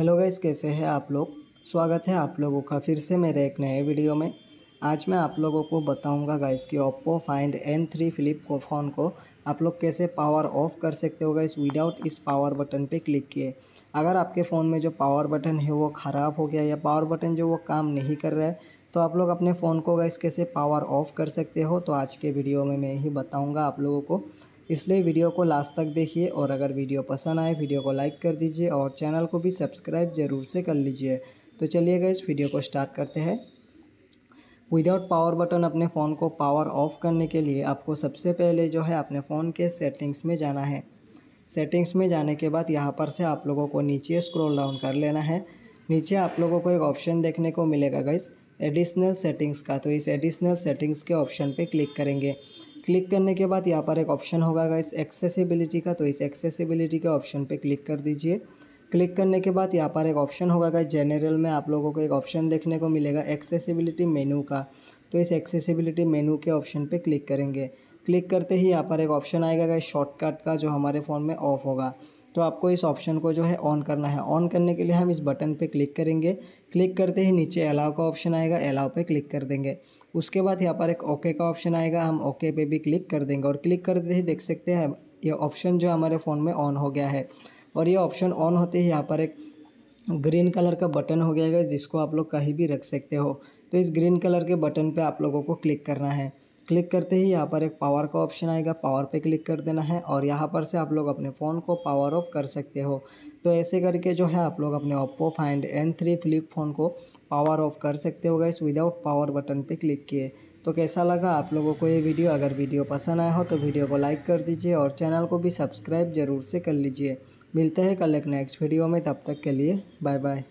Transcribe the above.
hello guys कैसे हैं आप लोग स्वागत है आप लोगों का फिर से मेरे एक नए वीडियो में आज मैं आप लोगों को बताऊंगा गाइस कि Oppo Find N three flip को फ़ोन को आप लोग कैसे पावर ऑफ कर सकते हो गाइस विदाउट इस पावर बटन पे क्लिक किए अगर आपके फ़ोन में जो पावर बटन है वो ख़राब हो गया या पावर बटन जो वो काम नहीं कर रहा है तो आप लोग अपने फ़ोन को गाइस कैसे पावर ऑफ कर सकते हो तो आज के वीडियो में मैं यही बताऊँगा आप लोगों को इसलिए वीडियो को लास्ट तक देखिए और अगर वीडियो पसंद आए वीडियो को लाइक कर दीजिए और चैनल को भी सब्सक्राइब ज़रूर से कर लीजिए तो चलिएगा इस वीडियो को स्टार्ट करते हैं विदाउट पावर बटन अपने फ़ोन को पावर ऑफ करने के लिए आपको सबसे पहले जो है अपने फ़ोन के सेटिंग्स में जाना है सेटिंग्स में जाने के बाद यहाँ पर से आप लोगों को नीचे स्क्रॉल डाउन कर लेना है नीचे आप लोगों को एक ऑप्शन देखने को मिलेगा गाइस एडिशनल सेटिंग्स का तो इस एडिशनल सेटिंग्स के ऑप्शन पे क्लिक करेंगे क्लिक करने के बाद यहाँ पर एक ऑप्शन होगा इस एक्सेसिबिलिटी का तो इस एक्सेसिबिलिटी के ऑप्शन पे क्लिक कर दीजिए क्लिक करने के बाद यहाँ पर एक ऑप्शन होगा गाइस जनरल में आप लोगों को एक ऑप्शन देखने को मिलेगा एक्सेसिबिलिटी मेनू का तो इस एक्सेसिबिलिटी मेनू के ऑप्शन पे क्लिक करेंगे क्लिक करते ही यहाँ पर एक ऑप्शन आएगा गाइस शॉर्टकट का जो हमारे फ़ोन में ऑफ होगा तो आपको इस ऑप्शन को जो है ऑन करना है ऑन करने के लिए हम इस बटन पे क्लिक करेंगे क्लिक करते ही नीचे अलाव का ऑप्शन आएगा अलाव पे क्लिक कर देंगे उसके बाद यहाँ पर एक ओके का ऑप्शन आएगा हम ओके पे भी क्लिक कर देंगे और क्लिक करते ही देख सकते हैं ये ऑप्शन जो हमारे फ़ोन में ऑन हो गया है और ये ऑप्शन ऑन होते ही यहाँ पर एक ग्रीन कलर का बटन हो गया है जिसको आप लोग कहीं भी रख सकते हो तो इस ग्रीन कलर के बटन पर आप लोगों को क्लिक करना है क्लिक करते ही यहाँ पर एक पावर का ऑप्शन आएगा पावर पे क्लिक कर देना है और यहाँ पर से आप लोग अपने फ़ोन को पावर ऑफ कर सकते हो तो ऐसे करके जो है आप लोग अपने Oppo Find N three flip phone को पावर ऑफ कर सकते हो गए विदाउट पावर बटन पे क्लिक किए तो कैसा लगा आप लोगों को ये वीडियो अगर वीडियो पसंद आया हो तो वीडियो को लाइक कर दीजिए और चैनल को भी सब्सक्राइब ज़रूर से कर लीजिए मिलते हैं कल एक नेक्स्ट वीडियो में तब तक के लिए बाय बाय